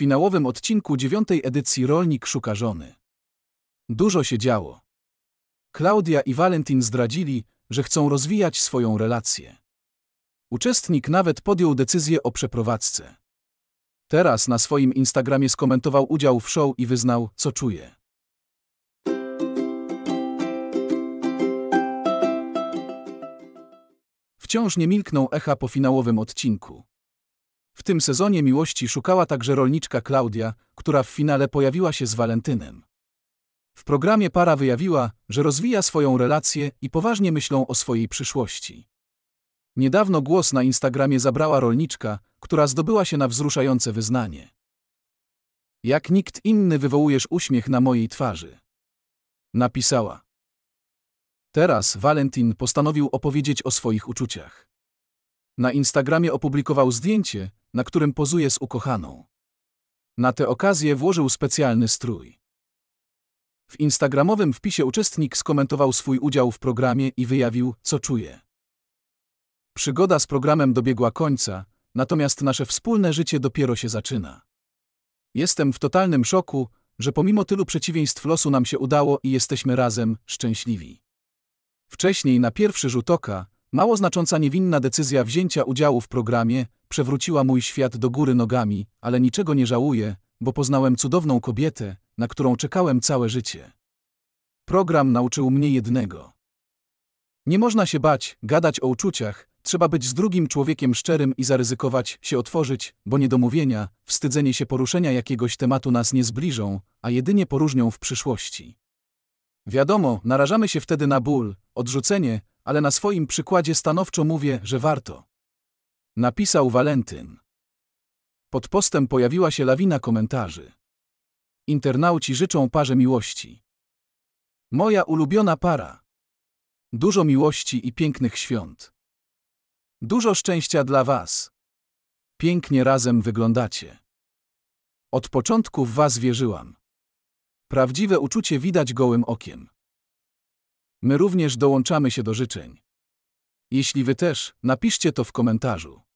finałowym odcinku dziewiątej edycji Rolnik szuka żony. Dużo się działo. Klaudia i Valentin zdradzili, że chcą rozwijać swoją relację. Uczestnik nawet podjął decyzję o przeprowadzce. Teraz na swoim Instagramie skomentował udział w show i wyznał, co czuje. Wciąż nie milkną echa po finałowym odcinku. W tym sezonie miłości szukała także rolniczka Klaudia, która w finale pojawiła się z Walentynem. W programie para wyjawiła, że rozwija swoją relację i poważnie myślą o swojej przyszłości. Niedawno głos na Instagramie zabrała rolniczka, która zdobyła się na wzruszające wyznanie. Jak nikt inny wywołujesz uśmiech na mojej twarzy. Napisała. Teraz Valentin postanowił opowiedzieć o swoich uczuciach. Na Instagramie opublikował zdjęcie, na którym pozuje z ukochaną. Na tę okazję włożył specjalny strój. W instagramowym wpisie uczestnik skomentował swój udział w programie i wyjawił, co czuje. Przygoda z programem dobiegła końca, natomiast nasze wspólne życie dopiero się zaczyna. Jestem w totalnym szoku, że pomimo tylu przeciwieństw losu nam się udało i jesteśmy razem szczęśliwi. Wcześniej na pierwszy rzut oka, mało znacząca niewinna decyzja wzięcia udziału w programie przewróciła mój świat do góry nogami, ale niczego nie żałuję, bo poznałem cudowną kobietę, na którą czekałem całe życie. Program nauczył mnie jednego. Nie można się bać, gadać o uczuciach, trzeba być z drugim człowiekiem szczerym i zaryzykować, się otworzyć, bo niedomówienia, wstydzenie się poruszenia jakiegoś tematu nas nie zbliżą, a jedynie poróżnią w przyszłości. Wiadomo, narażamy się wtedy na ból, odrzucenie, ale na swoim przykładzie stanowczo mówię, że warto. Napisał Walentyn. Pod postem pojawiła się lawina komentarzy. Internauci życzą parze miłości. Moja ulubiona para. Dużo miłości i pięknych świąt. Dużo szczęścia dla Was. Pięknie razem wyglądacie. Od początku w Was wierzyłam. Prawdziwe uczucie widać gołym okiem. My również dołączamy się do życzeń. Jeśli wy też, napiszcie to w komentarzu.